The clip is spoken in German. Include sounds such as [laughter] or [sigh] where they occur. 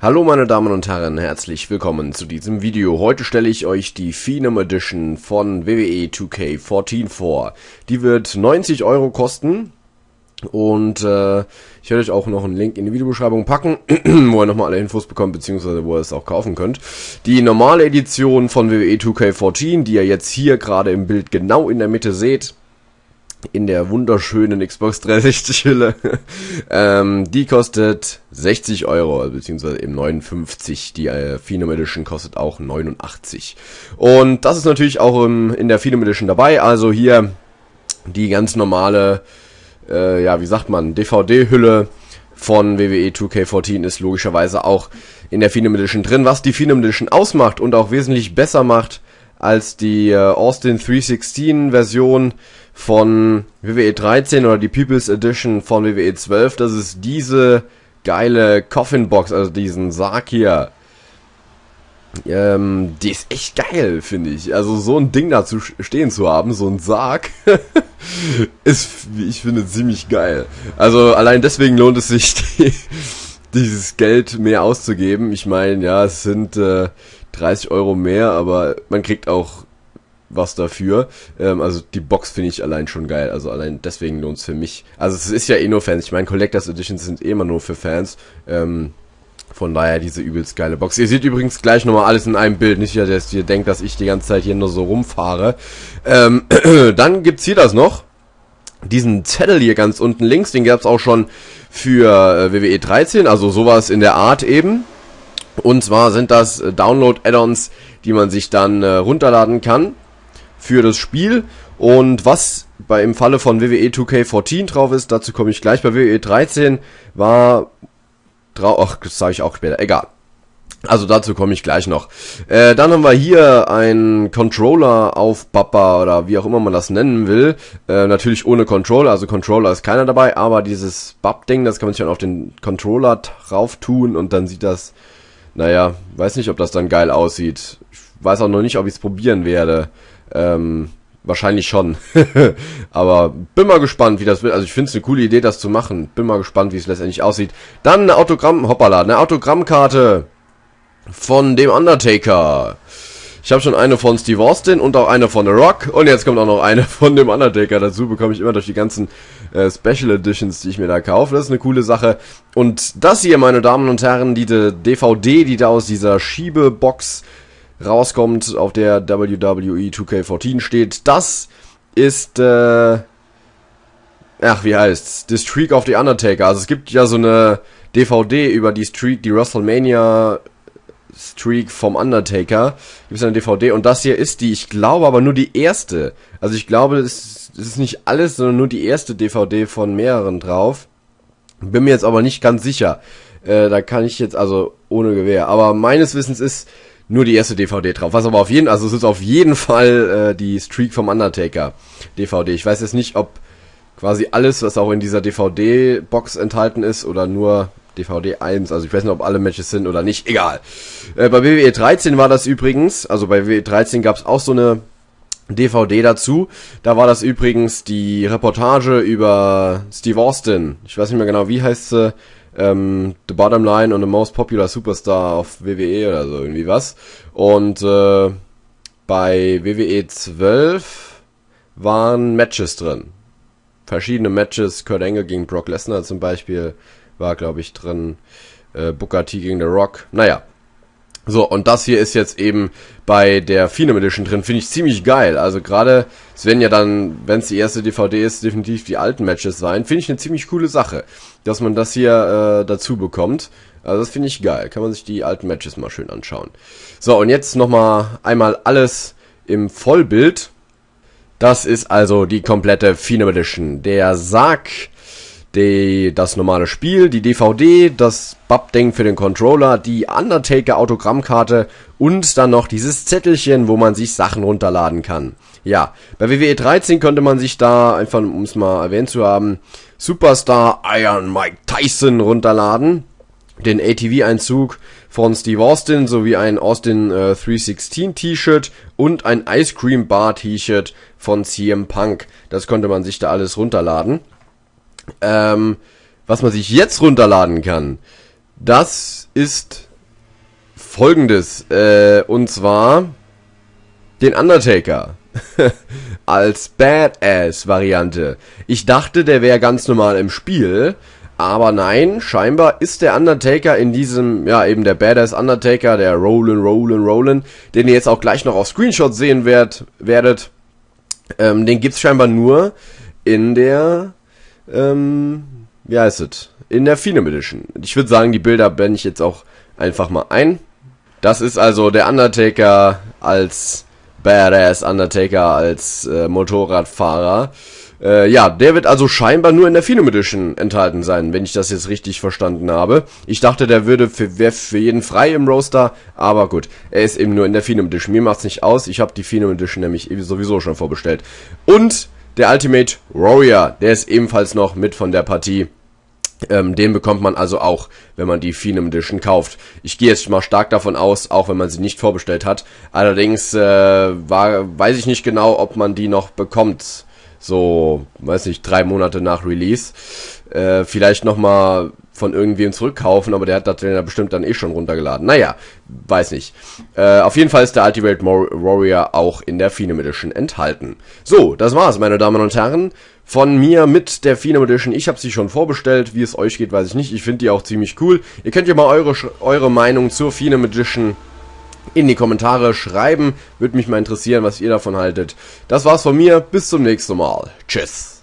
Hallo meine Damen und Herren, herzlich willkommen zu diesem Video. Heute stelle ich euch die Phenom Edition von WWE 2K14 vor. Die wird 90 Euro kosten und äh, ich werde euch auch noch einen Link in die Videobeschreibung packen, [clears throat] wo ihr nochmal alle Infos bekommt, beziehungsweise wo ihr es auch kaufen könnt. Die normale Edition von WWE 2K14, die ihr jetzt hier gerade im Bild genau in der Mitte seht, in der wunderschönen Xbox 360 Hülle. [laughs] ähm, die kostet 60 Euro, also beziehungsweise eben 59. Die äh, Phenom Edition kostet auch 89. Und das ist natürlich auch im, ähm, in der Phenom Edition dabei. Also hier die ganz normale, äh, ja, wie sagt man, DVD-Hülle von WWE e 2K14 ist logischerweise auch in der Phenom Edition drin. Was die Phenom Edition ausmacht und auch wesentlich besser macht als die äh, Austin 316 Version, von WWE 13 oder die People's Edition von WWE 12, Das ist diese geile Coffin Box, also diesen Sarg hier, ähm, die ist echt geil, finde ich. Also so ein Ding dazu stehen zu haben, so ein Sarg, [laughs] ist, wie ich finde, ziemlich geil. Also allein deswegen lohnt es sich, [laughs] die, dieses Geld mehr auszugeben. Ich meine, ja, es sind äh, 30 Euro mehr, aber man kriegt auch was dafür. Ähm, also die Box finde ich allein schon geil. Also allein deswegen lohnt es für mich. Also es ist ja eh nur Fans. Ich meine, Collectors Editions sind eh immer nur für Fans. Ähm, von daher diese übelst geile Box. Ihr seht übrigens gleich nochmal alles in einem Bild. Nicht, dass ihr denkt, dass ich die ganze Zeit hier nur so rumfahre. Ähm, [clears throat] dann gibt's hier das noch. Diesen Zettel hier ganz unten links, den gab's auch schon für äh, WWE 13, also sowas in der Art eben. Und zwar sind das äh, Download-Add-ons, die man sich dann äh, runterladen kann für das Spiel. Und was bei, im Falle von WWE e 2K14 drauf ist, dazu komme ich gleich. Bei WWE 13 war ach, das sage ich auch später, egal. Also dazu komme ich gleich noch. Äh, dann haben wir hier einen Controller auf Papa oder wie auch immer man das nennen will. Äh, natürlich ohne Controller, also Controller ist keiner dabei, aber dieses Bub-Ding, das kann man sich dann auf den Controller drauf tun und dann sieht das, naja, weiß nicht, ob das dann geil aussieht. Ich weiß auch noch nicht, ob ich es probieren werde. Ähm, wahrscheinlich schon. [laughs] Aber bin mal gespannt, wie das wird. Also ich finde es eine coole Idee, das zu machen. Bin mal gespannt, wie es letztendlich aussieht. Dann eine Autogramm, hoppala, eine Autogrammkarte von dem Undertaker. Ich habe schon eine von Steve Austin und auch eine von The Rock. Und jetzt kommt auch noch eine von dem Undertaker. Dazu bekomme ich immer durch die ganzen äh, Special Editions, die ich mir da kaufe. Das ist eine coole Sache. Und das hier, meine Damen und Herren, die DVD, die da aus dieser Schiebebox rauskommt, auf der WWE 2K14 steht. Das ist, äh, ach, wie heißt's? The Streak of the Undertaker. Also es gibt ja so eine DVD über die Streak, die WrestleMania Streak vom Undertaker. Gibt es eine DVD und das hier ist die, ich glaube, aber nur die erste. Also ich glaube, es ist nicht alles, sondern nur die erste DVD von mehreren drauf. Bin mir jetzt aber nicht ganz sicher. Äh, da kann ich jetzt also ohne Gewehr. Aber meines Wissens ist nur die erste DVD drauf. Was aber auf jeden, also es ist auf jeden Fall äh, die Streak vom Undertaker DVD. Ich weiß jetzt nicht, ob quasi alles, was auch in dieser DVD-Box enthalten ist oder nur DVD 1. Also ich weiß nicht, ob alle Matches sind oder nicht. Egal. Äh, bei WWE 13 war das übrigens, also bei WWE 13 gab es auch so eine DVD dazu. Da war das übrigens die Reportage über Steve Austin. Ich weiß nicht mehr genau, wie heißt sie. Äh, ähm, The Bottom Line und The Most Popular Superstar auf WWE oder so irgendwie was. Und äh, bei WWE 12 waren Matches drin. Verschiedene Matches, Kurt Angle gegen Brock Lesnar zum Beispiel war, glaube ich, drin. Äh, Booker T gegen The Rock. Naja, so, und das hier ist jetzt eben bei der Phenom Edition drin. Finde ich ziemlich geil. Also gerade, es werden ja dann, wenn es die erste DVD ist, definitiv die alten Matches sein. Finde ich eine ziemlich coole Sache, dass man das hier äh, dazu bekommt. Also das finde ich geil. Kann man sich die alten Matches mal schön anschauen. So, und jetzt nochmal einmal alles im Vollbild. Das ist also die komplette Phenom Edition. Der Sarg die, das normale Spiel, die DVD, das bub ding für den Controller, die Undertaker-Autogrammkarte und dann noch dieses Zettelchen, wo man sich Sachen runterladen kann. Ja, bei WWE 13 konnte man sich da, einfach um es mal erwähnt zu haben, Superstar Iron Mike Tyson runterladen, den ATV-Einzug von Steve Austin sowie ein Austin äh, 316 T-Shirt und ein Ice Cream Bar T-Shirt von CM Punk. Das konnte man sich da alles runterladen. Ähm, was man sich jetzt runterladen kann, das ist folgendes. Äh, und zwar den Undertaker. [laughs] Als Badass-Variante. Ich dachte, der wäre ganz normal im Spiel. Aber nein, scheinbar ist der Undertaker in diesem, ja eben der Badass Undertaker, der Rollin, Rollin, Rollin, den ihr jetzt auch gleich noch auf Screenshots sehen werd, werdet, ähm, den gibt's scheinbar nur in der ähm, wie heißt es? In der Phenom Edition. Ich würde sagen, die Bilder blende ich jetzt auch einfach mal ein. Das ist also der Undertaker als Badass Undertaker als äh, Motorradfahrer. Äh, ja, der wird also scheinbar nur in der Phenom Edition enthalten sein, wenn ich das jetzt richtig verstanden habe. Ich dachte, der würde für, wäre für jeden frei im Roaster, aber gut, er ist eben nur in der Phenom Edition. Mir macht's nicht aus, ich habe die Phenom Edition nämlich sowieso schon vorbestellt. Und der Ultimate Warrior, der ist ebenfalls noch mit von der Partie. Ähm, den bekommt man also auch, wenn man die Phenom Edition kauft. Ich gehe jetzt mal stark davon aus, auch wenn man sie nicht vorbestellt hat. Allerdings äh, war, weiß ich nicht genau, ob man die noch bekommt. So, weiß nicht, drei Monate nach Release. Äh, vielleicht nochmal von irgendwem zurückkaufen, aber der hat das dann bestimmt dann eh schon runtergeladen. Naja, weiß nicht. Äh, auf jeden Fall ist der Ultimate Warrior auch in der Phenom Edition enthalten. So, das war's, meine Damen und Herren. Von mir mit der Phenom Edition. Ich habe sie schon vorbestellt. Wie es euch geht, weiß ich nicht. Ich finde die auch ziemlich cool. Ihr könnt ja mal eure, eure Meinung zur Phenom Edition in die Kommentare schreiben. Würde mich mal interessieren, was ihr davon haltet. Das war's von mir. Bis zum nächsten Mal. Tschüss.